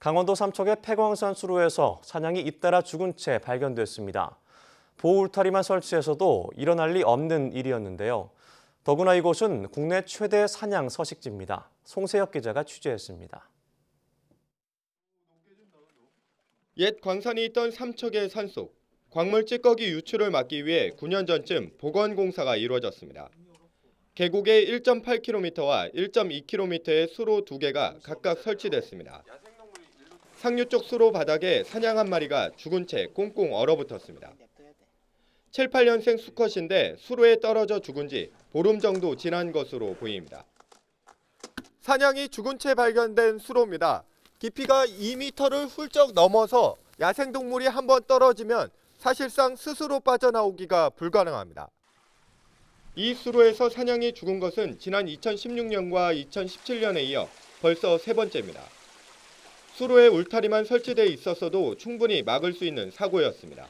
강원도 삼척의 폐광산 수로에서 사냥이 잇따라 죽은 채 발견됐습니다. 보호 울타리만 설치해서도 일어날 리 없는 일이었는데요. 더구나 이곳은 국내 최대 사냥 서식지입니다. 송세혁 기자가 취재했습니다. 옛 광산이 있던 삼척의 산속, 광물찌꺼기 유출을 막기 위해 9년 전쯤 보건공사가 이루어졌습니다. 계곡의 1.8km와 1.2km의 수로 두 개가 각각 설치됐습니다. 상류 쪽 수로 바닥에 사냥 한 마리가 죽은 채 꽁꽁 얼어붙었습니다. 7, 8년생 수컷인데 수로에 떨어져 죽은 지 보름 정도 지난 것으로 보입니다. 사냥이 죽은 채 발견된 수로입니다. 깊이가 2m를 훌쩍 넘어서 야생동물이 한번 떨어지면 사실상 스스로 빠져나오기가 불가능합니다. 이 수로에서 사냥이 죽은 것은 지난 2016년과 2017년에 이어 벌써 세 번째입니다. 수로에 울타리만 설치되어 있었어도 충분히 막을 수 있는 사고였습니다.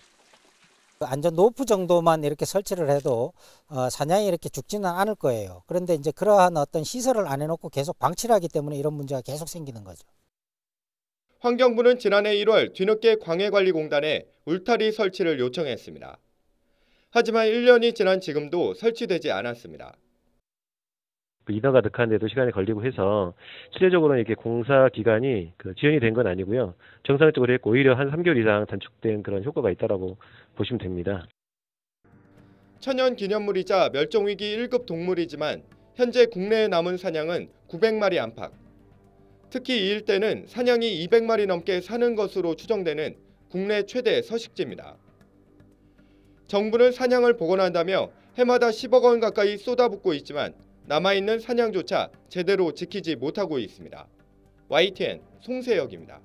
그 안전 노프 정도만 이렇게 설치를 해도 어, 사냥이 이렇게 죽지는 않을 거예요. 그런데 이제 그러한 어떤 시설을 안 해놓고 계속 방치를 하기 때문에 이런 문제가 계속 생기는 거죠. 환경부는 지난해 1월 뒤늦게 광해관리공단에 울타리 설치를 요청했습니다. 하지만 1년이 지난 지금도 설치되지 않았습니다. 그 인허가 득한데도 시간이 걸리고 해서 실질적으로는 이렇게 공사 기간이 그 지연이 된 건 아니고요. 정상적으로 했고 오히려 한 3개월 이상 단축된 그런 효과가 있다라고 보시면 됩니다. 천연 기념물이자 멸종위기 1급 동물이지만 현재 국내에 남은 사냥은 900마리 안팎. 특히 이 일대는 사냥이 200마리 넘게 사는 것으로 추정되는 국내 최대 서식지입니다. 정부는 사냥을 복원한다며 해마다 10억 원 가까이 쏟아붓고 있지만 남아있는 사냥조차 제대로 지키지 못하고 있습니다. YTN 송세혁입니다.